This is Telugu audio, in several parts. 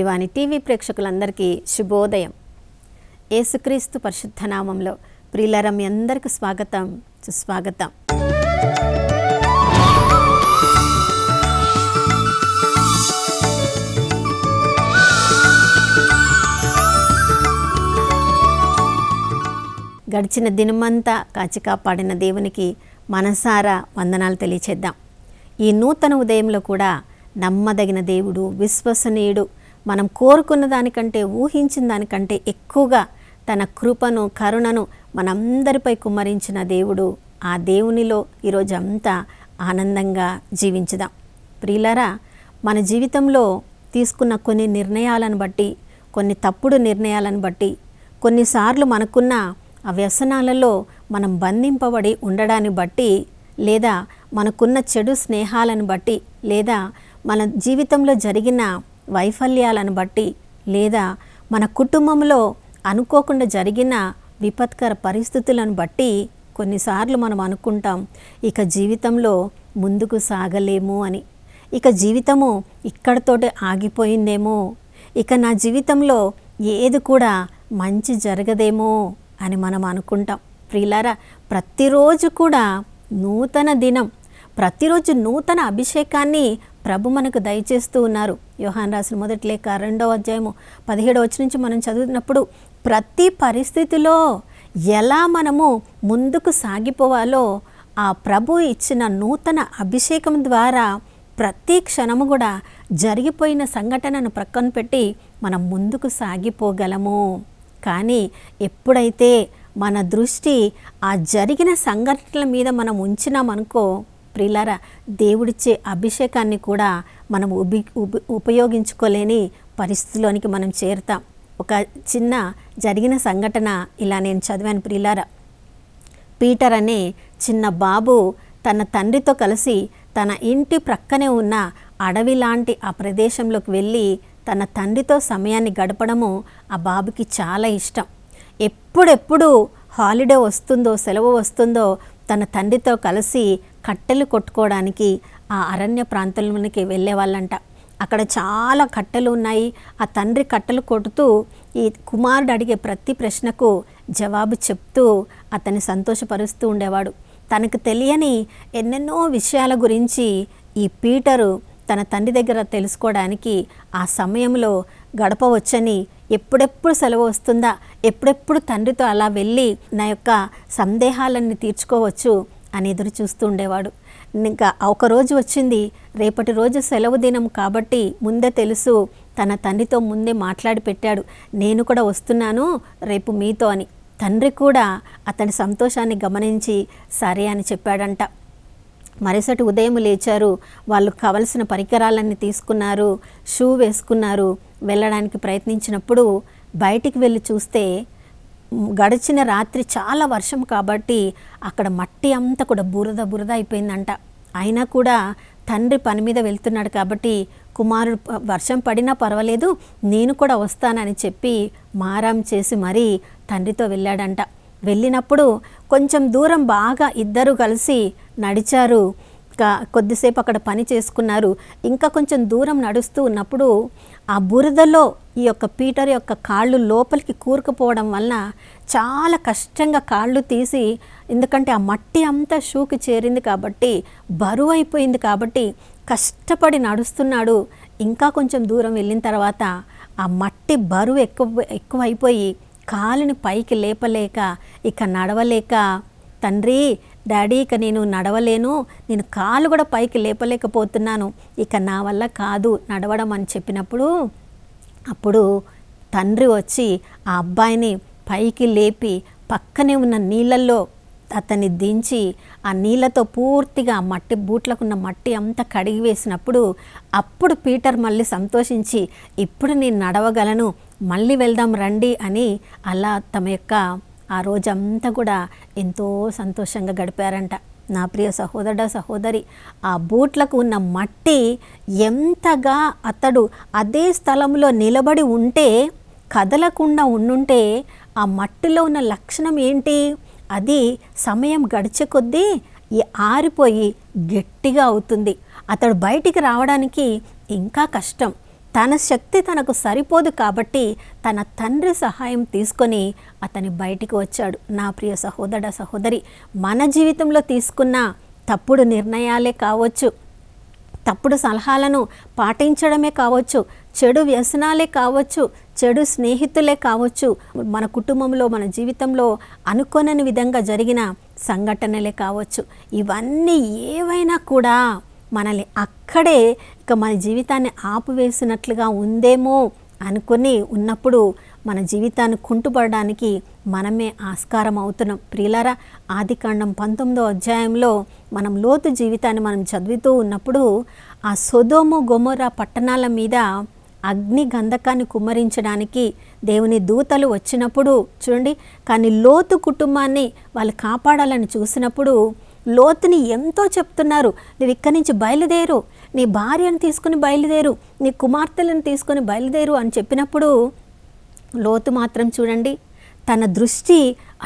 జీవవాణి టీవీ ప్రేక్షకులందరికీ శుభోదయం ఏసుక్రీస్తు పరిశుద్ధనామంలో ప్రియులరం మీ అందరికీ స్వాగతం సుస్వాగతం గడిచిన దినమంతా కాచి కాపాడిన దేవునికి మనసారా వందనాలు తెలియచేద్దాం ఈ నూతన ఉదయంలో కూడా నమ్మదగిన దేవుడు విశ్వసనీయుడు మనం కోరుకున్న దానికంటే ఊహించిన దానికంటే ఎక్కువగా తన కృపను కరుణను మనందరిపై కుమ్మరించిన దేవుడు ఆ దేవునిలో ఈరోజు అంతా ఆనందంగా జీవించుదాం ప్రియులరా మన జీవితంలో తీసుకున్న కొన్ని నిర్ణయాలను బట్టి కొన్ని తప్పుడు నిర్ణయాలను బట్టి కొన్నిసార్లు మనకున్న ఆ వ్యసనాలలో మనం బంధింపబడి ఉండడాన్ని బట్టి లేదా మనకున్న చెడు స్నేహాలను బట్టి లేదా మన జీవితంలో జరిగిన వైఫల్యాలను బట్టి లేదా మన కుటుంబంలో అనుకోకుండా జరిగిన విపత్కర పరిస్థితులను బట్టి కొన్నిసార్లు మనం అనుకుంటాం ఇక జీవితంలో ముందుకు సాగలేము అని ఇక జీవితము ఇక్కడతోటే ఆగిపోయిందేమో ఇక నా జీవితంలో ఏది కూడా మంచి జరగదేమో అని మనం అనుకుంటాం ప్రియులారా ప్రతిరోజు కూడా నూతన దినం ప్రతిరోజు నూతన అభిషేకాన్ని ప్రభు మనకు దయచేస్తూ ఉన్నారు యోహాన్ రాసిన మొదటి లేక రెండవ అధ్యాయము పదిహేడు వచ్చి నుంచి మనం చదువుతున్నప్పుడు ప్రతి పరిస్థితిలో ఎలా మనము ముందుకు సాగిపోవాలో ఆ ప్రభు ఇచ్చిన నూతన అభిషేకం ద్వారా ప్రతి క్షణము కూడా జరిగిపోయిన సంఘటనను ప్రక్కన పెట్టి మనం ముందుకు సాగిపోగలము కానీ ఎప్పుడైతే మన దృష్టి ఆ జరిగిన సంఘటనల మీద మనం ఉంచినామనుకో ప్రియులారా దేవుడిచ్చే అభిషేకాన్ని కూడా మనం ఉబి ఉపయోగించుకోలేని పరిస్థితిలోనికి మనం చేరుతాం ఒక చిన్న జరిగిన సంఘటన ఇలా నేను చదివాను ప్రియులారా పీటర్ అనే చిన్న బాబు తన తండ్రితో కలిసి తన ఇంటి ప్రక్కనే ఉన్న అడవి లాంటి ఆ ప్రదేశంలోకి వెళ్ళి తన తండ్రితో సమయాన్ని గడపడము ఆ బాబుకి చాలా ఇష్టం ఎప్పుడెప్పుడు హాలిడే వస్తుందో సెలవు వస్తుందో తన తండ్రితో కలిసి కట్టెలు కొట్టుకోవడానికి ఆ అరణ్య ప్రాంతంలోనికి వెళ్ళేవాళ్ళంట అక్కడ చాలా కట్టెలు ఉన్నాయి ఆ తండ్రి కట్టెలు కొడుతూ ఈ కుమారుడు అడిగే ప్రతి ప్రశ్నకు జవాబు చెప్తూ అతన్ని సంతోషపరుస్తూ ఉండేవాడు తనకు తెలియని ఎన్నెన్నో విషయాల గురించి ఈ పీటరు తన తండ్రి దగ్గర తెలుసుకోవడానికి ఆ సమయంలో గడపవచ్చని ఎప్పుడెప్పుడు సెలవు వస్తుందా ఎప్పుడెప్పుడు తండ్రితో అలా వెళ్ళి నా యొక్క సందేహాలన్నీ తీర్చుకోవచ్చు అని ఎదురు చూస్తూ ఉండేవాడు ఇంకా ఒకరోజు వచ్చింది రేపటి రోజు సెలవు దినం కాబట్టి ముందే తెలుసు తన తండ్రితో ముందే మాట్లాడి పెట్టాడు నేను కూడా వస్తున్నాను రేపు మీతో అని తండ్రి కూడా అతని సంతోషాన్ని గమనించి సరే అని చెప్పాడంట మరుసటి ఉదయం లేచారు వాళ్ళు కావలసిన పరికరాలన్నీ తీసుకున్నారు షూ వేసుకున్నారు వెళ్ళడానికి ప్రయత్నించినప్పుడు బయటికి వెళ్ళి చూస్తే గడిచిన రాత్రి చాలా వర్షం కాబట్టి అక్కడ మట్టి అంతా కూడా బురద బురద అయిపోయిందంట అయినా కూడా తండ్రి పని మీద వెళ్తున్నాడు కాబట్టి కుమారుడు వర్షం పడినా పర్వాలేదు నేను కూడా వస్తానని చెప్పి మారాం చేసి మరీ తండ్రితో వెళ్ళాడంట వెళ్ళినప్పుడు కొంచెం దూరం బాగా ఇద్దరు కలిసి నడిచారు కొద్దిసేపు అక్కడ పని చేసుకున్నారు ఇంకా కొంచెం దూరం నడుస్తూ ఉన్నప్పుడు ఆ బురదలో ఈ యొక్క పీటర్ యొక్క కాళ్ళు లోపలికి కూరుకుపోవడం వలన చాలా కష్టంగా కాళ్ళు తీసి ఎందుకంటే ఆ మట్టి అంతా షూకి చేరింది కాబట్టి బరువు అయిపోయింది కాబట్టి కష్టపడి నడుస్తున్నాడు ఇంకా కొంచెం దూరం వెళ్ళిన తర్వాత ఆ మట్టి బరువు ఎక్కువ ఎక్కువైపోయి కాలుని పైకి లేపలేక ఇక నడవలేక తండ్రి డాడీ ఇక నేను నడవలేను నేను కాలు కూడా పైకి లేపలేకపోతున్నాను ఇక నా వల్ల కాదు నడవడం అని చెప్పినప్పుడు అప్పుడు తండ్రి వచ్చి ఆ అబ్బాయిని పైకి లేపి పక్కనే ఉన్న నీళ్ళల్లో అతన్ని దించి ఆ నీళ్ళతో పూర్తిగా మట్టి బూట్లకున్న మట్టి అంతా కడిగి వేసినప్పుడు అప్పుడు పీటర్ మళ్ళీ సంతోషించి ఇప్పుడు నేను నడవగలను మళ్ళీ వెళ్దాం రండి అని అలా తమ యొక్క ఆ రోజంతా కూడా ఎంతో సంతోషంగా గడిపారంట నా ప్రియ సహోదరుడ సహోదరి ఆ బూట్లకు ఉన్న మట్టి ఎంతగా అతడు అదే స్థలంలో నిలబడి ఉంటే కదలకుండా ఉండుంటే ఆ మట్టిలో ఉన్న లక్షణం ఏంటి అది సమయం గడిచే కొద్దీ ఆరిపోయి గట్టిగా అవుతుంది అతడు బయటికి రావడానికి ఇంకా కష్టం తన శక్తి తనకు సరిపోదు కాబట్టి తన తండ్రి సహాయం తీసుకొని అతని బయటికి వచ్చాడు నా ప్రియ సహోదర సహోదరి మన జీవితంలో తీసుకున్న తప్పుడు నిర్ణయాలే కావచ్చు తప్పుడు సలహాలను పాటించడమే కావచ్చు చెడు వ్యసనాలే కావచ్చు చెడు స్నేహితులే కావచ్చు మన కుటుంబంలో మన జీవితంలో అనుకోనని విధంగా జరిగిన సంఘటనలే కావచ్చు ఇవన్నీ ఏవైనా కూడా మనల్ని అక్కడే ఇక మన జీవితాన్ని ఆపువేసినట్లుగా ఉందేమో అనుకుని ఉన్నప్పుడు మన జీవితాన్ని కుంటుపడడానికి మనమే ఆస్కారం అవుతున్నాం ఆది ఆదికాండం పంతొమ్మిదో అధ్యాయంలో మనం లోతు జీవితాన్ని మనం చదువుతూ ఉన్నప్పుడు ఆ సొదోము గొమొర పట్టణాల మీద అగ్ని గంధకాన్ని కుమ్మరించడానికి దేవుని దూతలు వచ్చినప్పుడు చూడండి కానీ లోతు కుటుంబాన్ని వాళ్ళు కాపాడాలని చూసినప్పుడు లోతుని ఎంతో చెప్తున్నారు నువ్వు ఇక్కడి నుంచి బయలుదేరు నీ భార్యను తీసుకుని బయలుదేరు నీ కుమార్తెలను తీసుకొని బయలుదేరు అని చెప్పినప్పుడు లోతు మాత్రం చూడండి తన దృష్టి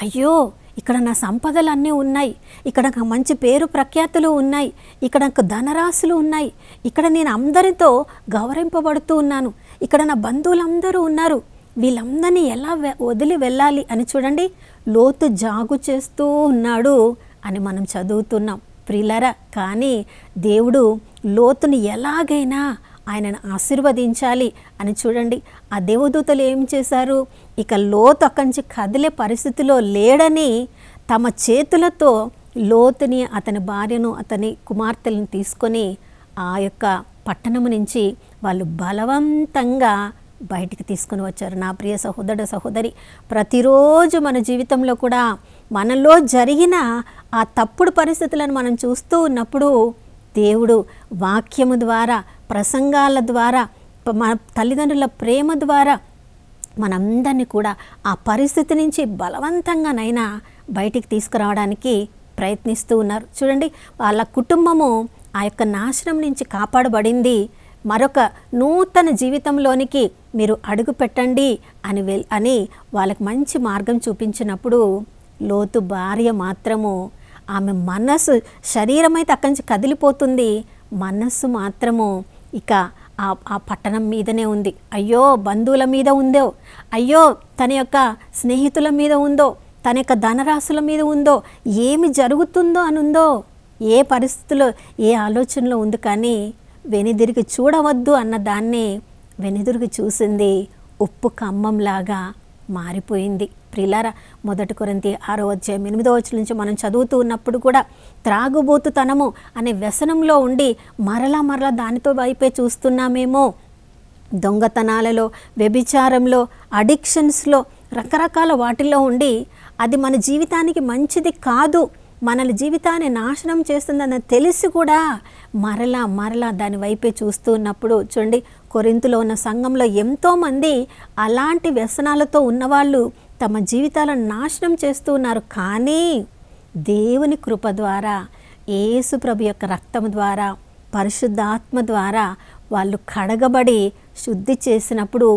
అయ్యో ఇక్కడ నా సంపదలు అన్నీ ఉన్నాయి ఇక్కడ నాకు మంచి పేరు ప్రఖ్యాతులు ఉన్నాయి ఇక్కడ ధనరాశులు ఉన్నాయి ఇక్కడ నేను అందరితో గౌరవింపబడుతూ ఉన్నాను ఇక్కడ నా బంధువులందరూ ఉన్నారు వీళ్ళందరినీ ఎలా వదిలి వెళ్ళాలి అని చూడండి లోతు జాగు చేస్తూ ఉన్నాడు అని మనం చదువుతున్నాం ప్రిలరా కానీ దేవుడు లోతుని ఎలాగైనా ఆయనను ఆశీర్వదించాలి అని చూడండి ఆ దేవదూతలు ఏం చేశారు ఇక లోతు అక్కడి నుంచి కదిలే పరిస్థితిలో లేడని తమ చేతులతో లోతుని అతని భార్యను అతని కుమార్తెలను తీసుకొని ఆ యొక్క పట్టణం నుంచి వాళ్ళు బలవంతంగా బయటికి తీసుకొని వచ్చారు నా ప్రియ సహోదర సహోదరి ప్రతిరోజు మన జీవితంలో కూడా మనలో జరిగిన ఆ తప్పుడు పరిస్థితులను మనం చూస్తూ ఉన్నప్పుడు దేవుడు వాక్యము ద్వారా ప్రసంగాల ద్వారా మన తల్లిదండ్రుల ప్రేమ ద్వారా మనందరినీ కూడా ఆ పరిస్థితి నుంచి బలవంతంగానైనా బయటికి తీసుకురావడానికి ప్రయత్నిస్తూ ఉన్నారు చూడండి వాళ్ళ కుటుంబము ఆ యొక్క నాశనం నుంచి కాపాడబడింది మరొక నూతన జీవితంలోనికి మీరు అడుగు పెట్టండి అని వెల్ అని వాళ్ళకి మంచి మార్గం చూపించినప్పుడు లోతు భార్య మాత్రము ఆమె మనస్సు శరీరం అయితే అక్కడి నుంచి కదిలిపోతుంది మనస్సు మాత్రము ఇక ఆ ఆ పట్టణం మీదనే ఉంది అయ్యో బంధువుల మీద ఉందో అయ్యో తన యొక్క స్నేహితుల మీద ఉందో తన యొక్క ధనరాశుల మీద ఉందో ఏమి జరుగుతుందో అనుందో ఏ పరిస్థితుల్లో ఏ ఆలోచనలో ఉంది కానీ వెనుదిరిగి చూడవద్దు అన్న దాన్ని వెనుదిరిగి చూసింది ఉప్పు కమ్మంలాగా మారిపోయింది ప్రిలారా మొదటి కొరంతి ఆరో అధ్యాయం ఎనిమిదో వచ్చిన నుంచి మనం చదువుతూ ఉన్నప్పుడు కూడా త్రాగుబోతుతనము అనే వ్యసనంలో ఉండి మరలా మరలా దానితో వైపే చూస్తున్నామేమో దొంగతనాలలో వ్యభిచారంలో అడిక్షన్స్లో రకరకాల వాటిల్లో ఉండి అది మన జీవితానికి మంచిది కాదు మన జీవితాన్ని నాశనం చేస్తుందని తెలిసి కూడా మరలా మరలా దాని వైపే చూస్తూ ఉన్నప్పుడు చూడండి కొరింతలో ఉన్న సంఘంలో ఎంతోమంది అలాంటి వ్యసనాలతో ఉన్నవాళ్ళు తమ జీవితాలను నాశనం చేస్తూ ఉన్నారు కానీ దేవుని కృప ద్వారా యేసు ప్రభు యొక్క రక్తం ద్వారా పరిశుద్ధాత్మ ద్వారా వాళ్ళు కడగబడి శుద్ధి చేసినప్పుడు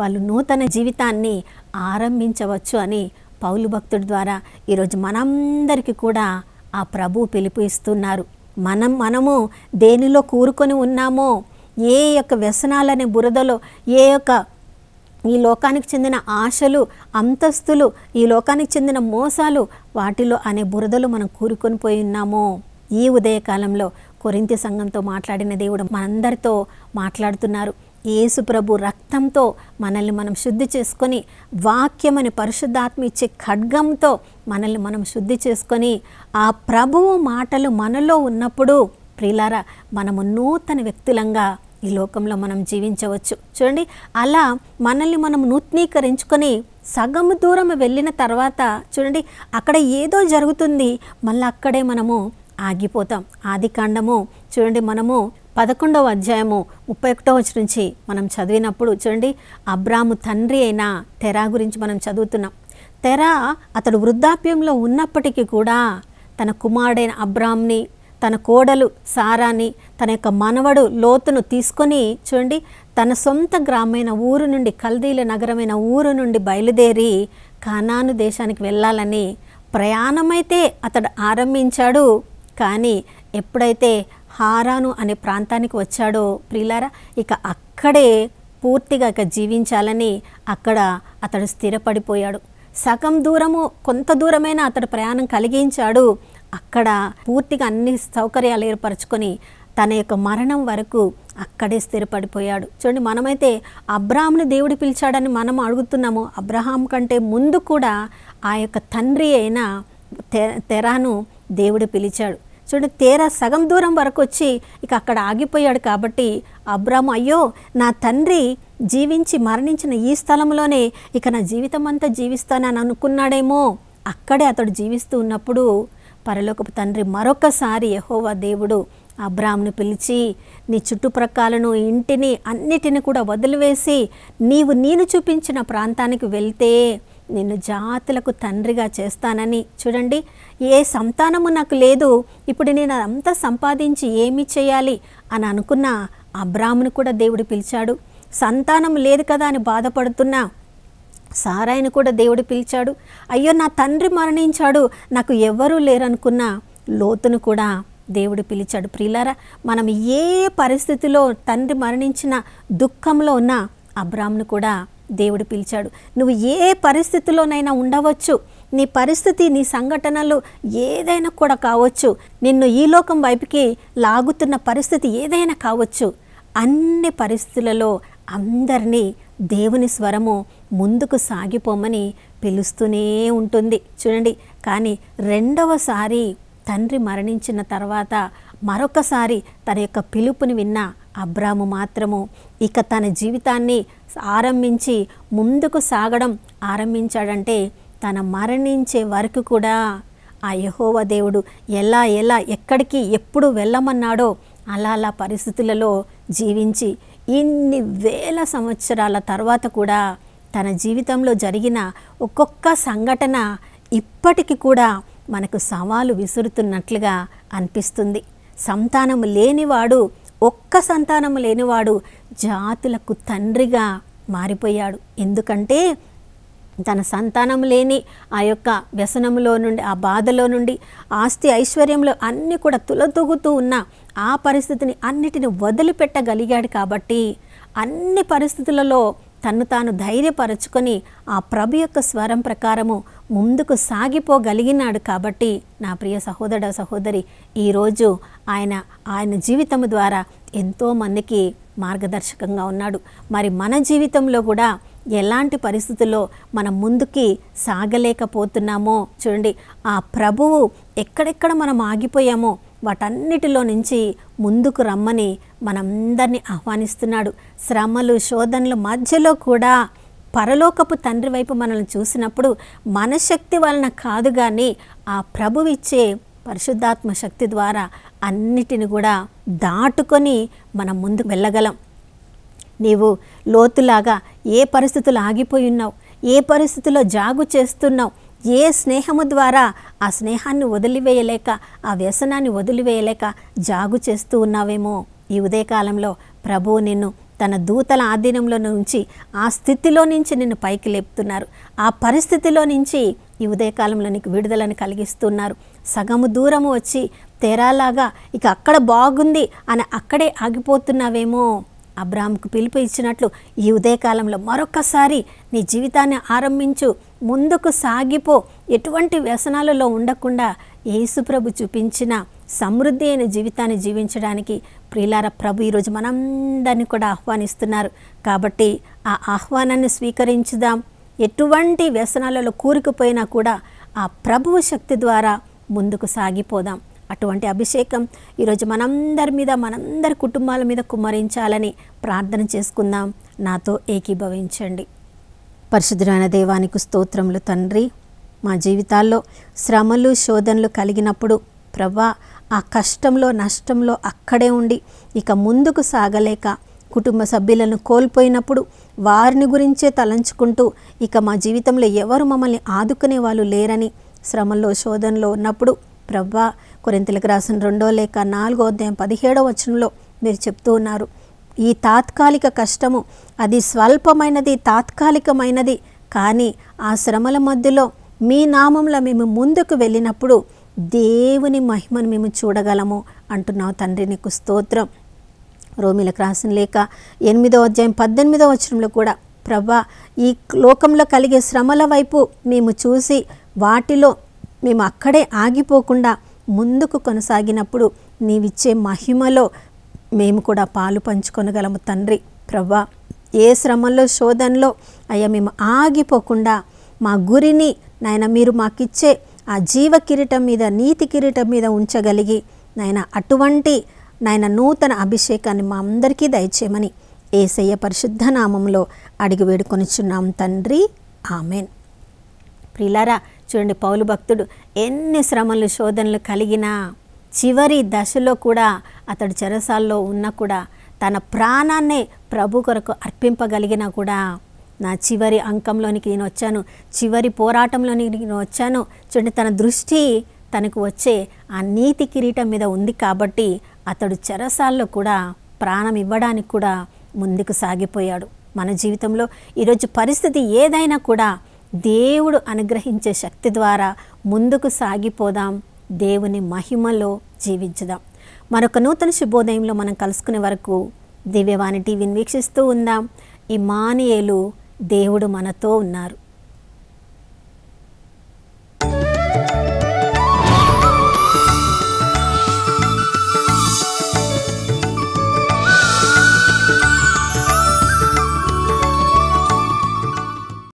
వాళ్ళు నూతన జీవితాన్ని ఆరంభించవచ్చు అని పౌలు భక్తుడి ద్వారా ఈరోజు మనందరికీ కూడా ఆ ప్రభు పిలుపు ఇస్తున్నారు మనం మనము దేనిలో కూరుకొని ఉన్నామో ఏ యొక్క వ్యసనాలనే బురదలో ఏ యొక్క ఈ లోకానికి చెందిన ఆశలు అంతస్తులు ఈ లోకానికి చెందిన మోసాలు వాటిలో అనే బురదలు మనం కూరుకొని పోయి ఉన్నామో ఈ ఉదయకాలంలో కొరింతి సంఘంతో మాట్లాడిన దేవుడు మనందరితో మాట్లాడుతున్నారు యేసు ప్రభు రక్తంతో మనల్ని మనం శుద్ధి చేసుకొని వాక్యమని పరిశుద్ధాత్మ ఇచ్చే ఖడ్గంతో మనల్ని మనం శుద్ధి చేసుకొని ఆ ప్రభువు మాటలు మనలో ఉన్నప్పుడు ప్రిలారా మనము నూతన వ్యక్తులంగా ఈ లోకంలో మనం జీవించవచ్చు చూడండి అలా మనల్ని మనం నూతనీకరించుకొని సగం దూరం వెళ్ళిన తర్వాత చూడండి అక్కడ ఏదో జరుగుతుంది మళ్ళీ అక్కడే మనము ఆగిపోతాం ఆది కాండము చూడండి మనము పదకొండవ అధ్యాయము ముప్పై ఒకటో వచ్చి నుంచి మనం చదివినప్పుడు చూడండి అబ్రాము తండ్రి అయిన తెరా గురించి మనం చదువుతున్నాం తెరా అతడు వృద్ధాప్యంలో ఉన్నప్పటికీ కూడా తన కుమారుడైన అబ్రామ్ని తన కోడలు సారాని తన యొక్క మనవడు లోతును తీసుకొని చూడండి తన సొంత గ్రామమైన ఊరు నుండి కల్దీల నగరమైన ఊరు నుండి బయలుదేరి కానాను దేశానికి వెళ్ళాలని ప్రయాణమైతే అతడు ఆరంభించాడు కానీ ఎప్పుడైతే హారాను అనే ప్రాంతానికి వచ్చాడో ప్రిలారా ఇక అక్కడే పూర్తిగా ఇక జీవించాలని అక్కడ అతడు స్థిరపడిపోయాడు సగం దూరము కొంత దూరమైన అతడు ప్రయాణం కలిగించాడు అక్కడ పూర్తిగా అన్ని సౌకర్యాలు ఏర్పరచుకొని తన యొక్క మరణం వరకు అక్కడే స్థిరపడిపోయాడు చూడండి మనమైతే అబ్రాహాంని దేవుడు పిలిచాడని మనం అడుగుతున్నాము అబ్రహాం కంటే ముందు కూడా ఆ యొక్క తండ్రి అయిన తెరాను దేవుడు పిలిచాడు చూడండి తేరా సగం దూరం వరకు వచ్చి ఇక అక్కడ ఆగిపోయాడు కాబట్టి అబ్రాహం అయ్యో నా తండ్రి జీవించి మరణించిన ఈ స్థలంలోనే ఇక నా జీవితం అంతా జీవిస్తానని అనుకున్నాడేమో అక్కడే అతడు జీవిస్తూ ఉన్నప్పుడు పరలోకపు తండ్రి మరొకసారి యహోవా దేవుడు అబ్రామ్ను పిలిచి నీ చుట్టుప్రక్కలను ఇంటిని అన్నిటిని కూడా వదిలివేసి నీవు నేను చూపించిన ప్రాంతానికి వెళ్తే నిన్ను జాతులకు తండ్రిగా చేస్తానని చూడండి ఏ సంతానము నాకు లేదు ఇప్పుడు నేను అంతా సంపాదించి ఏమి చేయాలి అని అనుకున్న అబ్రామ్ను కూడా దేవుడు పిలిచాడు సంతానం లేదు కదా అని బాధపడుతున్నా సారాయిని కూడా దేవుడు పిలిచాడు అయ్యో నా తండ్రి మరణించాడు నాకు ఎవ్వరూ లేరనుకున్న లోతును కూడా దేవుడు పిలిచాడు ప్రియులారా మనం ఏ పరిస్థితిలో తండ్రి మరణించిన దుఃఖంలో ఉన్న అబ్రామ్ను కూడా దేవుడు పిలిచాడు నువ్వు ఏ పరిస్థితిలోనైనా ఉండవచ్చు నీ పరిస్థితి నీ సంఘటనలు ఏదైనా కూడా కావచ్చు నిన్ను ఈ లోకం వైపుకి లాగుతున్న పరిస్థితి ఏదైనా కావచ్చు అన్ని పరిస్థితులలో అందరినీ దేవుని స్వరము ముందుకు సాగిపోమని పిలుస్తూనే ఉంటుంది చూడండి కానీ రెండవసారి తండ్రి మరణించిన తర్వాత మరొకసారి తన యొక్క పిలుపుని విన్న అబ్రాము మాత్రము ఇక తన జీవితాన్ని ఆరంభించి ముందుకు సాగడం ఆరంభించాడంటే తన మరణించే వరకు కూడా ఆ యహోవ దేవుడు ఎలా ఎలా ఎక్కడికి ఎప్పుడు వెళ్ళమన్నాడో అలా అలా పరిస్థితులలో జీవించి ఇన్ని వేల సంవత్సరాల తర్వాత కూడా తన జీవితంలో జరిగిన ఒక్కొక్క సంఘటన ఇప్పటికీ కూడా మనకు సవాలు విసురుతున్నట్లుగా అనిపిస్తుంది సంతానం లేనివాడు ఒక్క సంతానం లేనివాడు జాతులకు తండ్రిగా మారిపోయాడు ఎందుకంటే తన సంతానం లేని ఆ యొక్క వ్యసనంలో నుండి ఆ బాధలో నుండి ఆస్తి ఐశ్వర్యంలో అన్నీ కూడా తులతూగుతూ ఉన్న ఆ పరిస్థితిని అన్నిటిని వదిలిపెట్టగలిగాడు కాబట్టి అన్ని పరిస్థితులలో తను తాను ధైర్యపరచుకొని ఆ ప్రభు యొక్క స్వరం ప్రకారము ముందుకు సాగిపోగలిగినాడు కాబట్టి నా ప్రియ సహోదర సహోదరి ఈరోజు ఆయన ఆయన జీవితం ద్వారా ఎంతోమందికి మార్గదర్శకంగా ఉన్నాడు మరి మన జీవితంలో కూడా ఎలాంటి పరిస్థితుల్లో మనం ముందుకి సాగలేకపోతున్నామో చూడండి ఆ ప్రభువు ఎక్కడెక్కడ మనం ఆగిపోయామో వాటన్నిటిలో నుంచి ముందుకు రమ్మని మనందరినీ ఆహ్వానిస్తున్నాడు శ్రమలు శోధనల మధ్యలో కూడా పరలోకపు తండ్రి వైపు మనల్ని చూసినప్పుడు మనశక్తి వలన కాదు కానీ ఆ ప్రభువిచ్చే పరిశుద్ధాత్మ శక్తి ద్వారా అన్నిటిని కూడా దాటుకొని మనం ముందుకు వెళ్ళగలం నీవు లోతులాగా ఏ పరిస్థితులు ఆగిపోయి ఉన్నావు ఏ పరిస్థితిలో జాగు చేస్తున్నావు ఏ స్నేహము ద్వారా ఆ స్నేహాన్ని వదిలివేయలేక ఆ వ్యసనాన్ని వదిలివేయలేక జాగు చేస్తూ ఉన్నావేమో ఈ ఉదయకాలంలో ప్రభువు నిన్ను తన దూతల ఆధీనంలో నుంచి ఆ స్థితిలో నుంచి నిన్ను పైకి లేపుతున్నారు ఆ పరిస్థితిలో నుంచి ఈ ఉదయకాలంలో నీకు విడుదలను కలిగిస్తున్నారు సగము దూరము వచ్చి తెరాలాగా ఇక అక్కడ బాగుంది అని అక్కడే ఆగిపోతున్నావేమో అబ్రామ్కు పిలుపు ఇచ్చినట్లు ఈ ఉదయకాలంలో మరొకసారి నీ జీవితాన్ని ఆరంభించు ముందుకు సాగిపో ఎటువంటి వ్యసనాలలో ఉండకుండా యేసుప్రభు చూపించిన సమృద్ధి అయిన జీవితాన్ని జీవించడానికి ప్రియులార ప్రభు ఈరోజు మనందరినీ కూడా ఆహ్వానిస్తున్నారు కాబట్టి ఆ ఆహ్వానాన్ని స్వీకరించుదాం ఎటువంటి వ్యసనాలలో కూరుకుపోయినా కూడా ఆ ప్రభువు శక్తి ద్వారా ముందుకు సాగిపోదాం అటువంటి అభిషేకం ఈరోజు మనందరి మీద మనందరి కుటుంబాల మీద కుమ్మరించాలని ప్రార్థన చేసుకుందాం నాతో ఏకీభవించండి పరిశుద్ధమైన దేవానికి స్తోత్రములు తండ్రి మా జీవితాల్లో శ్రమలు శోధనలు కలిగినప్పుడు ప్రభా ఆ కష్టంలో నష్టంలో అక్కడే ఉండి ఇక ముందుకు సాగలేక కుటుంబ సభ్యులను కోల్పోయినప్పుడు వారిని గురించే తలంచుకుంటూ ఇక మా జీవితంలో ఎవరు మమ్మల్ని ఆదుకునే వాళ్ళు లేరని శ్రమల్లో శోధనలో ఉన్నప్పుడు ప్రభా కొరింతలకు రాసిన రెండో లేక నాలుగో అధ్యాయం పదిహేడో వచనంలో మీరు చెప్తూ ఉన్నారు ఈ తాత్కాలిక కష్టము అది స్వల్పమైనది తాత్కాలికమైనది కానీ ఆ శ్రమల మధ్యలో మీ నామంలో మేము ముందుకు వెళ్ళినప్పుడు దేవుని మహిమను మేము చూడగలము అంటున్నావు తండ్రి నీకు స్తోత్రం రోమిలకు రాసిన లేక ఎనిమిదో అధ్యాయం పద్దెనిమిదో వచనంలో కూడా ప్రభా ఈ లోకంలో కలిగే శ్రమల వైపు మేము చూసి వాటిలో మేము అక్కడే ఆగిపోకుండా ముందుకు కొనసాగినప్పుడు నీవిచ్చే మహిమలో మేము కూడా పాలు పంచుకొనగలము తండ్రి ప్రవ్వా ఏ శ్రమంలో శోధనలో అయ్యా మేము ఆగిపోకుండా మా గురిని నాయన మీరు మాకిచ్చే ఆ జీవ కిరీటం మీద నీతి కిరీటం మీద ఉంచగలిగి నాయన అటువంటి నాయన నూతన అభిషేకాన్ని మా అందరికీ దయచేయమని ఏసయ్య పరిశుద్ధ నామంలో అడిగి వేడుకొనిచున్నాం తండ్రి ఆమెన్ ప్రిలారా చూడండి పౌలు భక్తుడు ఎన్ని శ్రమలు శోధనలు కలిగినా చివరి దశలో కూడా అతడు చెరసాల్లో ఉన్నా కూడా తన ప్రాణాన్నే ప్రభు కొరకు అర్పింపగలిగినా కూడా నా చివరి అంకంలోనికి నేను వచ్చాను చివరి పోరాటంలోనికి నేను వచ్చాను చూడండి తన దృష్టి తనకు వచ్చే ఆ నీతి కిరీటం మీద ఉంది కాబట్టి అతడు చెరసాల్లో కూడా ప్రాణం ఇవ్వడానికి కూడా ముందుకు సాగిపోయాడు మన జీవితంలో ఈరోజు పరిస్థితి ఏదైనా కూడా దేవుడు అనుగ్రహించే శక్తి ద్వారా ముందుకు సాగిపోదాం దేవుని మహిమలో జీవించుదాం మరొక నూతన శుభోదయంలో మనం కలుసుకునే వరకు దివ్యవాణి టీవీని వీక్షిస్తూ ఉందాం ఇమానియేలు దేవుడు మనతో ఉన్నారు